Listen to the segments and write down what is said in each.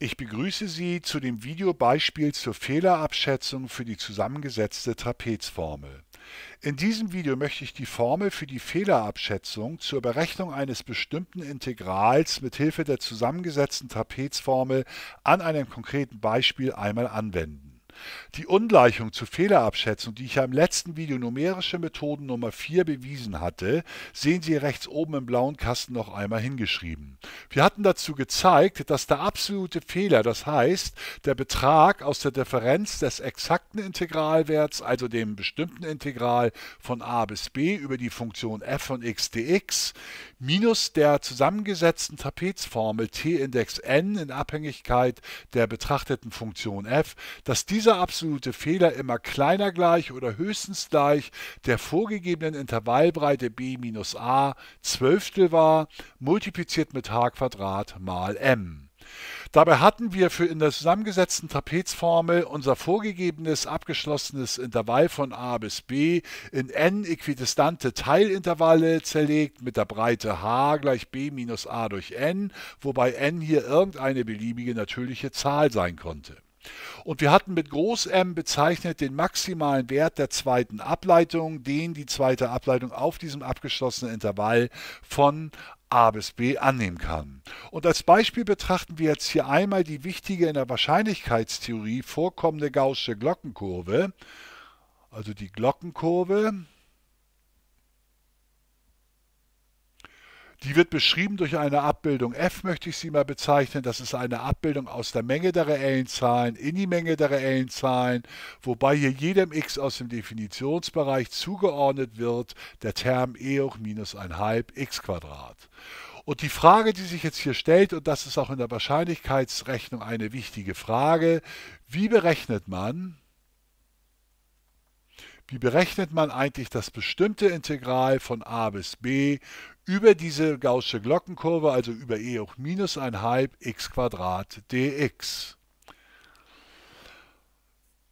Ich begrüße Sie zu dem Videobeispiel zur Fehlerabschätzung für die zusammengesetzte Trapezformel. In diesem Video möchte ich die Formel für die Fehlerabschätzung zur Berechnung eines bestimmten Integrals mit Hilfe der zusammengesetzten Trapezformel an einem konkreten Beispiel einmal anwenden. Die Ungleichung zur Fehlerabschätzung, die ich ja im letzten Video numerische Methoden Nummer 4 bewiesen hatte, sehen Sie rechts oben im blauen Kasten noch einmal hingeschrieben. Wir hatten dazu gezeigt, dass der absolute Fehler, das heißt der Betrag aus der Differenz des exakten Integralwerts, also dem bestimmten Integral von a bis b über die Funktion f von x dx, minus der zusammengesetzten Trapezformel t-Index n in Abhängigkeit der betrachteten Funktion f, dass diese dieser absolute Fehler immer kleiner gleich oder höchstens gleich der vorgegebenen Intervallbreite b-a minus Zwölftel war, multipliziert mit h mal m. Dabei hatten wir für in der zusammengesetzten Trapezformel unser vorgegebenes abgeschlossenes Intervall von a bis b in n äquidistante Teilintervalle zerlegt mit der Breite h gleich b minus a durch n, wobei n hier irgendeine beliebige natürliche Zahl sein konnte. Und wir hatten mit Groß M bezeichnet den maximalen Wert der zweiten Ableitung, den die zweite Ableitung auf diesem abgeschlossenen Intervall von A bis B annehmen kann. Und als Beispiel betrachten wir jetzt hier einmal die wichtige in der Wahrscheinlichkeitstheorie vorkommende Gaußsche Glockenkurve, also die Glockenkurve Die wird beschrieben durch eine Abbildung f, möchte ich sie mal bezeichnen. Das ist eine Abbildung aus der Menge der reellen Zahlen in die Menge der reellen Zahlen, wobei hier jedem x aus dem Definitionsbereich zugeordnet wird der Term e hoch minus ein halb x Quadrat. Und die Frage, die sich jetzt hier stellt, und das ist auch in der Wahrscheinlichkeitsrechnung eine wichtige Frage, wie berechnet man wie berechnet man eigentlich das bestimmte Integral von a bis b über diese gaußsche Glockenkurve, also über e hoch minus 1 halb x Quadrat dx?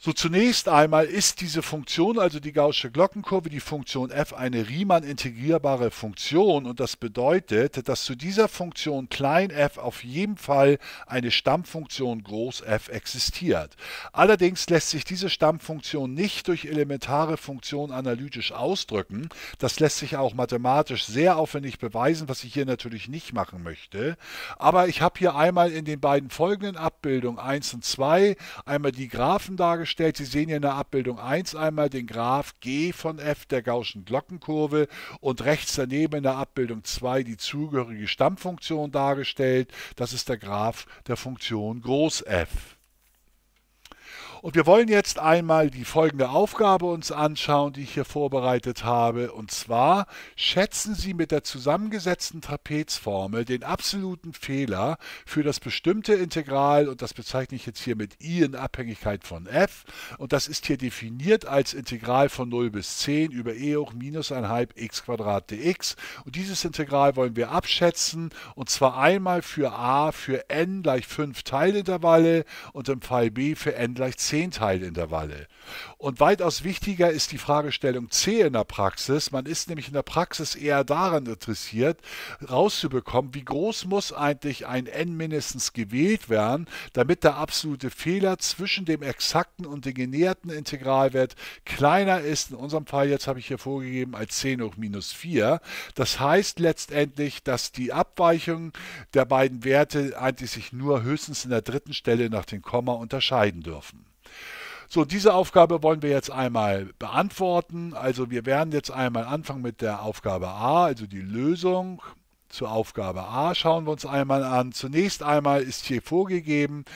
So zunächst einmal ist diese Funktion, also die gaußsche Glockenkurve, die Funktion f, eine Riemann integrierbare Funktion und das bedeutet, dass zu dieser Funktion klein f auf jeden Fall eine Stammfunktion groß f existiert. Allerdings lässt sich diese Stammfunktion nicht durch elementare Funktionen analytisch ausdrücken. Das lässt sich auch mathematisch sehr aufwendig beweisen, was ich hier natürlich nicht machen möchte. Aber ich habe hier einmal in den beiden folgenden Abbildungen 1 und 2 einmal die Graphen dargestellt, dargestellt. Sie sehen hier in der Abbildung 1 einmal den Graph G von F der Gaußschen Glockenkurve und rechts daneben in der Abbildung 2 die zugehörige Stammfunktion dargestellt. Das ist der Graph der Funktion Groß F. Und wir wollen jetzt einmal die folgende Aufgabe uns anschauen, die ich hier vorbereitet habe. Und zwar schätzen Sie mit der zusammengesetzten Trapezformel den absoluten Fehler für das bestimmte Integral, und das bezeichne ich jetzt hier mit i in Abhängigkeit von f, und das ist hier definiert als Integral von 0 bis 10 über e hoch minus halb x dx. Und dieses Integral wollen wir abschätzen, und zwar einmal für a für n gleich 5 Teilintervalle und im Fall b für n gleich 10. Zehnteilintervalle. Und weitaus wichtiger ist die Fragestellung C in der Praxis. Man ist nämlich in der Praxis eher daran interessiert, rauszubekommen, wie groß muss eigentlich ein n mindestens gewählt werden, damit der absolute Fehler zwischen dem exakten und dem genäherten Integralwert kleiner ist. In unserem Fall jetzt habe ich hier vorgegeben als 10 hoch minus 4. Das heißt letztendlich, dass die Abweichungen der beiden Werte eigentlich sich nur höchstens in der dritten Stelle nach dem Komma unterscheiden dürfen. So, diese Aufgabe wollen wir jetzt einmal beantworten. Also wir werden jetzt einmal anfangen mit der Aufgabe A, also die Lösung zur Aufgabe A schauen wir uns einmal an. Zunächst einmal ist hier vorgegeben,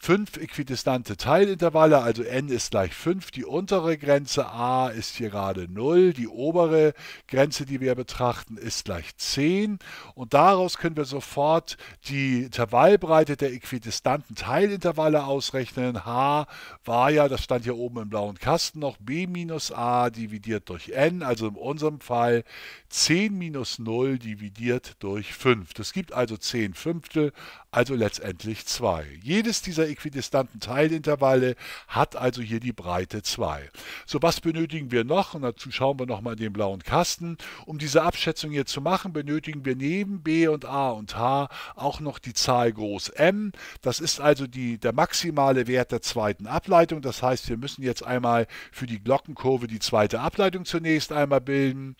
fünf äquidistante Teilintervalle, also n ist gleich 5, die untere Grenze a ist hier gerade 0, die obere Grenze, die wir betrachten, ist gleich 10 und daraus können wir sofort die Intervallbreite der äquidistanten Teilintervalle ausrechnen. h war ja, das stand hier oben im blauen Kasten noch, b minus a dividiert durch n, also in unserem Fall 10 minus 0 dividiert durch 5. Das gibt also 10 Fünftel, also letztendlich 2. Jedes dieser äquidistanten Teilintervalle, hat also hier die Breite 2. So, was benötigen wir noch? Und dazu schauen wir nochmal in den blauen Kasten. Um diese Abschätzung hier zu machen, benötigen wir neben B und A und H auch noch die Zahl groß M. Das ist also die, der maximale Wert der zweiten Ableitung. Das heißt, wir müssen jetzt einmal für die Glockenkurve die zweite Ableitung zunächst einmal bilden.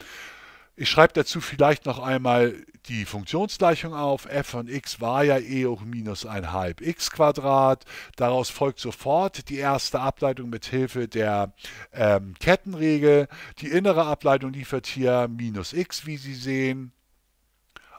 Ich schreibe dazu vielleicht noch einmal die Funktionsgleichung auf. f von x war ja e hoch minus halb x Quadrat. Daraus folgt sofort die erste Ableitung mit Hilfe der ähm, Kettenregel. Die innere Ableitung liefert hier minus x, wie Sie sehen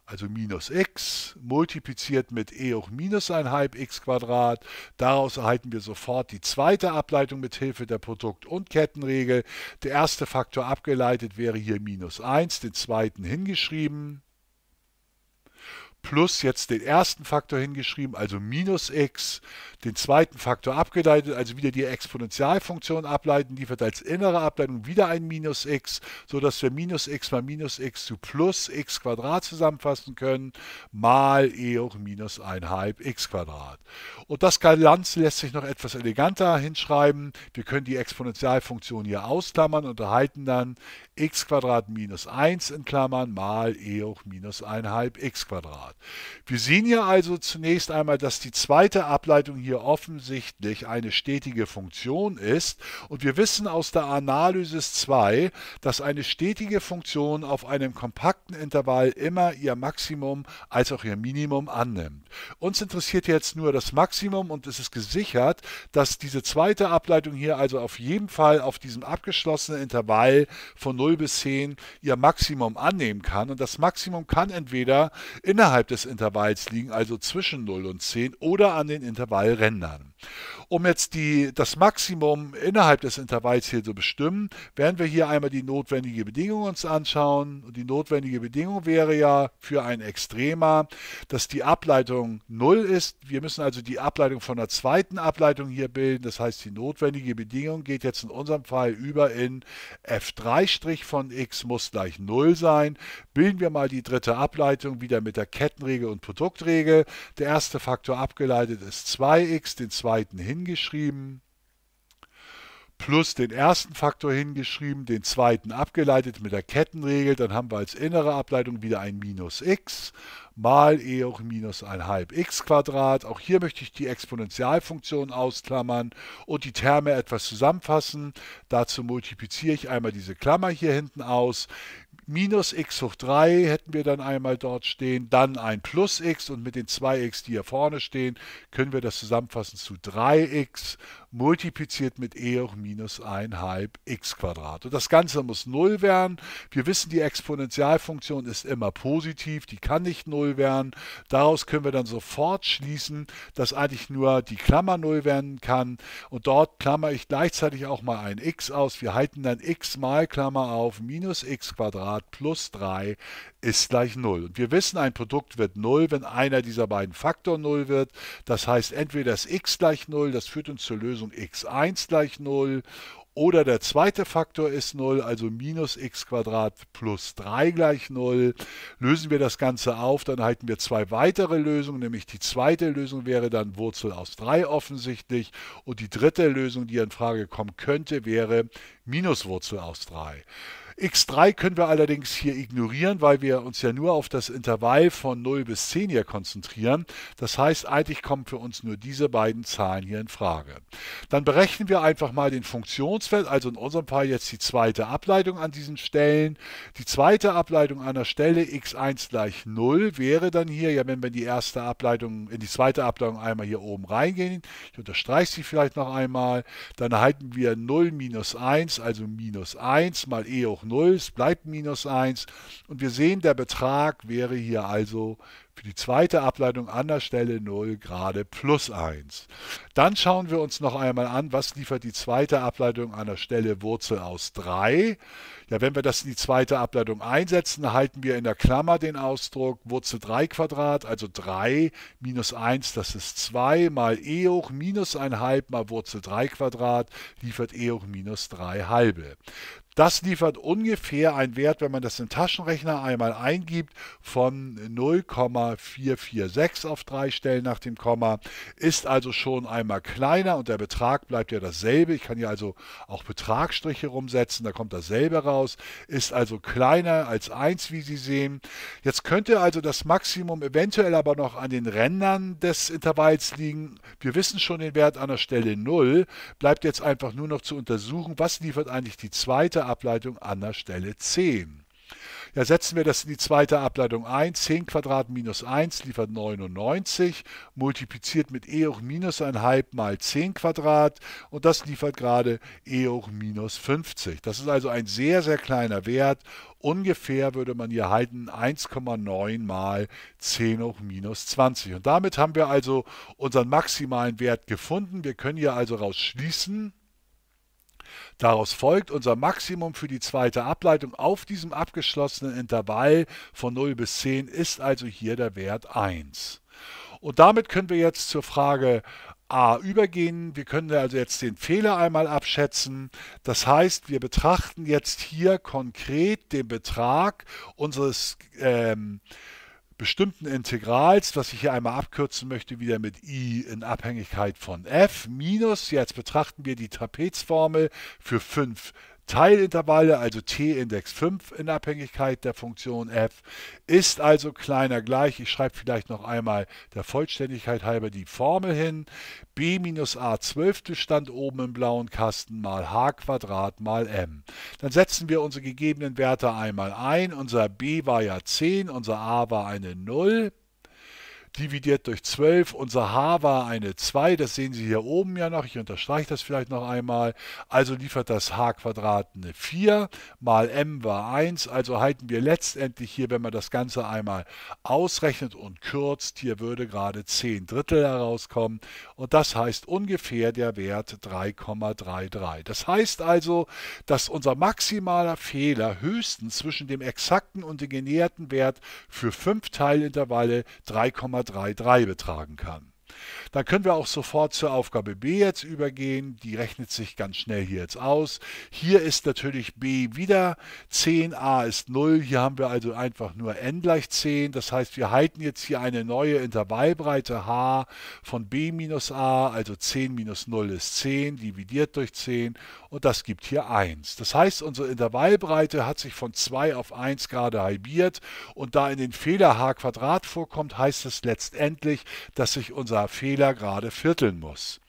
also minus x, multipliziert mit e hoch minus halb x Quadrat. Daraus erhalten wir sofort die zweite Ableitung mit Hilfe der Produkt- und Kettenregel. Der erste Faktor abgeleitet wäre hier minus 1, den zweiten hingeschrieben plus jetzt den ersten Faktor hingeschrieben, also minus x, den zweiten Faktor abgeleitet, also wieder die Exponentialfunktion ableiten, liefert als innere Ableitung wieder ein minus x, sodass wir minus x mal minus x zu plus x Quadrat zusammenfassen können, mal e hoch minus halb x Quadrat. Und das Ganze lässt sich noch etwas eleganter hinschreiben. Wir können die Exponentialfunktion hier ausklammern und erhalten dann x minus 1 in Klammern mal e hoch minus 1,5 x. Wir sehen hier also zunächst einmal, dass die zweite Ableitung hier offensichtlich eine stetige Funktion ist und wir wissen aus der Analysis 2, dass eine stetige Funktion auf einem kompakten Intervall immer ihr Maximum als auch ihr Minimum annimmt. Uns interessiert jetzt nur das Maximum und es ist gesichert, dass diese zweite Ableitung hier also auf jeden Fall auf diesem abgeschlossenen Intervall von 0 0 bis 10 ihr Maximum annehmen kann. Und das Maximum kann entweder innerhalb des Intervalls liegen, also zwischen 0 und 10, oder an den Intervallrändern. Um jetzt die, das Maximum innerhalb des Intervalls hier zu bestimmen, werden wir hier einmal die notwendige Bedingung uns anschauen. Und die notwendige Bedingung wäre ja für ein Extrema, dass die Ableitung 0 ist. Wir müssen also die Ableitung von der zweiten Ableitung hier bilden. Das heißt, die notwendige Bedingung geht jetzt in unserem Fall über in f3' von x muss gleich 0 sein. Bilden wir mal die dritte Ableitung wieder mit der Kettenregel und Produktregel. Der erste Faktor abgeleitet ist 2x, den zweiten zweiten hingeschrieben, plus den ersten Faktor hingeschrieben, den zweiten abgeleitet mit der Kettenregel, dann haben wir als innere Ableitung wieder ein minus x mal e hoch minus halb x Quadrat. Auch hier möchte ich die Exponentialfunktion ausklammern und die Terme etwas zusammenfassen. Dazu multipliziere ich einmal diese Klammer hier hinten aus minus x hoch 3 hätten wir dann einmal dort stehen, dann ein plus x und mit den 2x, die hier vorne stehen, können wir das zusammenfassen zu 3x multipliziert mit e hoch minus 1 halb x Quadrat. Und das Ganze muss 0 werden. Wir wissen, die Exponentialfunktion ist immer positiv, die kann nicht 0 werden. Daraus können wir dann sofort schließen, dass eigentlich nur die Klammer 0 werden kann. Und dort klammer ich gleichzeitig auch mal ein x aus. Wir halten dann x mal Klammer auf minus x Quadrat plus 3 ist gleich 0. Und wir wissen, ein Produkt wird 0, wenn einer dieser beiden Faktoren 0 wird. Das heißt entweder ist x gleich 0, das führt uns zur Lösung Lösung x1 gleich 0 oder der zweite Faktor ist 0, also minus x plus 3 gleich 0. Lösen wir das Ganze auf, dann halten wir zwei weitere Lösungen, nämlich die zweite Lösung wäre dann Wurzel aus 3 offensichtlich und die dritte Lösung, die in Frage kommen könnte, wäre minus Wurzel aus 3. X3 können wir allerdings hier ignorieren, weil wir uns ja nur auf das Intervall von 0 bis 10 hier konzentrieren. Das heißt, eigentlich kommen für uns nur diese beiden Zahlen hier in Frage. Dann berechnen wir einfach mal den Funktionswert, also in unserem Fall jetzt die zweite Ableitung an diesen Stellen. Die zweite Ableitung an der Stelle x1 gleich 0 wäre dann hier, ja, wenn wir in die erste Ableitung, in die zweite Ableitung einmal hier oben reingehen, ich unterstreiche sie vielleicht noch einmal, dann erhalten wir 0 minus 1, also minus 1 mal e hoch 0, es bleibt minus 1 und wir sehen, der Betrag wäre hier also für die zweite Ableitung an der Stelle 0 gerade plus 1. Dann schauen wir uns noch einmal an, was liefert die zweite Ableitung an der Stelle Wurzel aus 3. Ja, wenn wir das in die zweite Ableitung einsetzen, erhalten wir in der Klammer den Ausdruck Wurzel 3 Quadrat, also 3 minus 1, das ist 2, mal e hoch minus 1 halb mal Wurzel 3 Quadrat liefert e hoch minus 3 halbe. Das liefert ungefähr einen Wert, wenn man das im Taschenrechner einmal eingibt, von 0,3. 0,446 auf drei Stellen nach dem Komma, ist also schon einmal kleiner und der Betrag bleibt ja dasselbe. Ich kann hier also auch Betragsstriche rumsetzen, da kommt dasselbe raus, ist also kleiner als 1, wie Sie sehen. Jetzt könnte also das Maximum eventuell aber noch an den Rändern des Intervalls liegen. Wir wissen schon den Wert an der Stelle 0, bleibt jetzt einfach nur noch zu untersuchen, was liefert eigentlich die zweite Ableitung an der Stelle 10. Ja, setzen wir das in die zweite Ableitung ein. 10 Quadrat minus 1 liefert 99, multipliziert mit e hoch minus 1,5 mal 10 Quadrat und das liefert gerade e hoch minus 50. Das ist also ein sehr, sehr kleiner Wert. Ungefähr würde man hier halten 1,9 mal 10 hoch minus 20. Und damit haben wir also unseren maximalen Wert gefunden. Wir können hier also raus schließen, Daraus folgt, unser Maximum für die zweite Ableitung auf diesem abgeschlossenen Intervall von 0 bis 10 ist also hier der Wert 1. Und damit können wir jetzt zur Frage A übergehen. Wir können also jetzt den Fehler einmal abschätzen. Das heißt, wir betrachten jetzt hier konkret den Betrag unseres ähm, bestimmten Integrals, was ich hier einmal abkürzen möchte, wieder mit i in Abhängigkeit von f, minus, jetzt betrachten wir die Trapezformel für 5 Teilintervalle, also t-Index 5 in Abhängigkeit der Funktion f, ist also kleiner gleich, ich schreibe vielleicht noch einmal der Vollständigkeit halber die Formel hin, b minus a Zwölfte stand oben im blauen Kasten mal h Quadrat mal m. Dann setzen wir unsere gegebenen Werte einmal ein, unser b war ja 10, unser a war eine 0, dividiert durch 12. Unser H war eine 2, das sehen Sie hier oben ja noch. Ich unterstreiche das vielleicht noch einmal. Also liefert das H-Quadrat eine 4 mal m war 1. Also halten wir letztendlich hier, wenn man das Ganze einmal ausrechnet und kürzt, hier würde gerade 10 Drittel herauskommen. Und das heißt ungefähr der Wert 3,33. Das heißt also, dass unser maximaler Fehler höchstens zwischen dem exakten und dem genäherten Wert für 5 Teilintervalle 3,33 1,33 betragen kann. Dann können wir auch sofort zur Aufgabe B jetzt übergehen. Die rechnet sich ganz schnell hier jetzt aus. Hier ist natürlich B wieder 10, A ist 0. Hier haben wir also einfach nur n gleich 10. Das heißt, wir halten jetzt hier eine neue Intervallbreite h von b minus a, also 10 minus 0 ist 10, dividiert durch 10 und das gibt hier 1. Das heißt, unsere also, Intervallbreite hat sich von 2 auf 1 gerade halbiert und da in den Fehler h Quadrat vorkommt, heißt es letztendlich, dass sich unser Fehler gerade vierteln muss.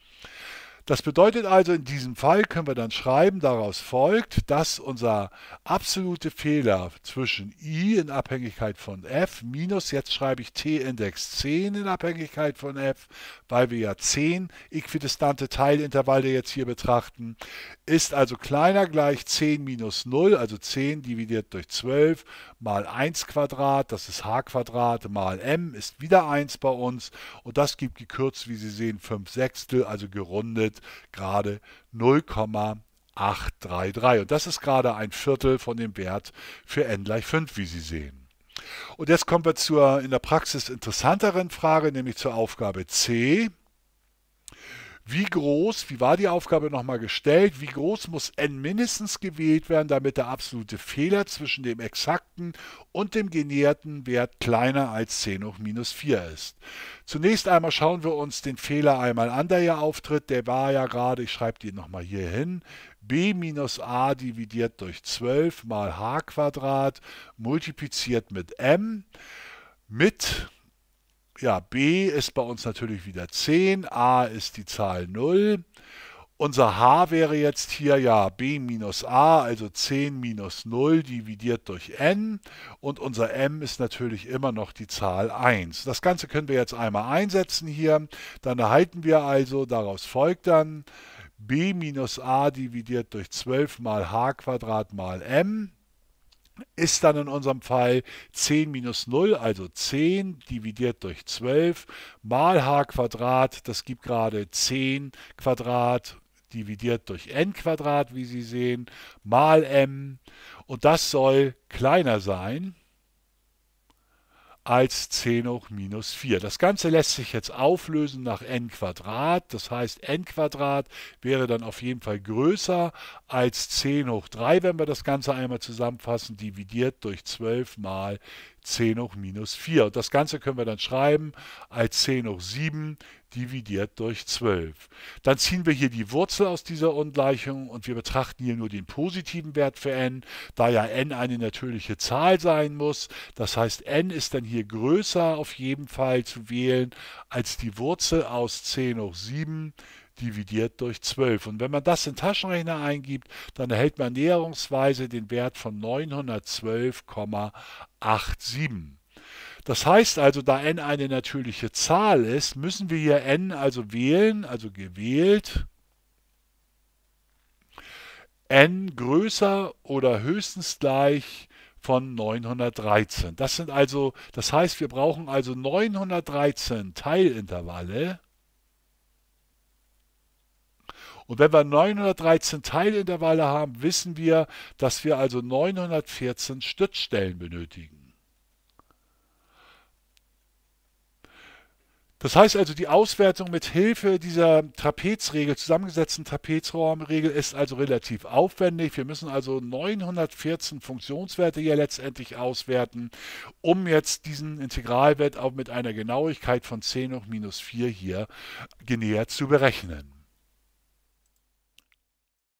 Das bedeutet also, in diesem Fall können wir dann schreiben, daraus folgt, dass unser absolute Fehler zwischen i in Abhängigkeit von f minus, jetzt schreibe ich t-Index 10 in Abhängigkeit von f, weil wir ja 10 äquidistante Teilintervalle jetzt hier betrachten, ist also kleiner gleich 10 minus 0, also 10 dividiert durch 12 mal 1 Quadrat, das ist h Quadrat mal m, ist wieder 1 bei uns und das gibt gekürzt, wie Sie sehen, 5 Sechstel, also gerundet gerade 0,833 und das ist gerade ein Viertel von dem Wert für n gleich 5, wie Sie sehen. Und jetzt kommen wir zur in der Praxis interessanteren Frage, nämlich zur Aufgabe C wie groß, wie war die Aufgabe nochmal gestellt, wie groß muss n mindestens gewählt werden, damit der absolute Fehler zwischen dem exakten und dem genäherten Wert kleiner als 10 hoch minus 4 ist. Zunächst einmal schauen wir uns den Fehler einmal an, der ja auftritt. Der war ja gerade, ich schreibe den nochmal hier hin, b minus a dividiert durch 12 mal h Quadrat multipliziert mit m mit ja, B ist bei uns natürlich wieder 10, A ist die Zahl 0. Unser H wäre jetzt hier ja B minus A, also 10 minus 0 dividiert durch N. Und unser M ist natürlich immer noch die Zahl 1. Das Ganze können wir jetzt einmal einsetzen hier. Dann erhalten wir also, daraus folgt dann B minus A dividiert durch 12 mal H Quadrat mal M ist dann in unserem Fall 10 minus 0, also 10 dividiert durch 12 mal h Quadrat, das gibt gerade 10 Quadrat dividiert durch n Quadrat, wie Sie sehen, mal m und das soll kleiner sein als 10 hoch minus 4. Das Ganze lässt sich jetzt auflösen nach n Quadrat. Das heißt, n Quadrat wäre dann auf jeden Fall größer als 10 hoch 3, wenn wir das Ganze einmal zusammenfassen, dividiert durch 12 mal 10 hoch minus 4. Und das Ganze können wir dann schreiben als 10 hoch 7 dividiert durch 12. Dann ziehen wir hier die Wurzel aus dieser Ungleichung und wir betrachten hier nur den positiven Wert für n, da ja n eine natürliche Zahl sein muss. Das heißt, n ist dann hier größer auf jeden Fall zu wählen als die Wurzel aus 10 hoch 7 dividiert durch 12. Und wenn man das in Taschenrechner eingibt, dann erhält man näherungsweise den Wert von 912,87. Das heißt also, da n eine natürliche Zahl ist, müssen wir hier n also wählen, also gewählt, n größer oder höchstens gleich von 913. Das sind also, das heißt, wir brauchen also 913 Teilintervalle und wenn wir 913 Teilintervalle haben, wissen wir, dass wir also 914 Stützstellen benötigen. Das heißt also, die Auswertung mit Hilfe dieser Trapezregel, zusammengesetzten Trapezraumregel, ist also relativ aufwendig. Wir müssen also 914 Funktionswerte hier letztendlich auswerten, um jetzt diesen Integralwert auch mit einer Genauigkeit von 10 hoch minus 4 hier genähert zu berechnen.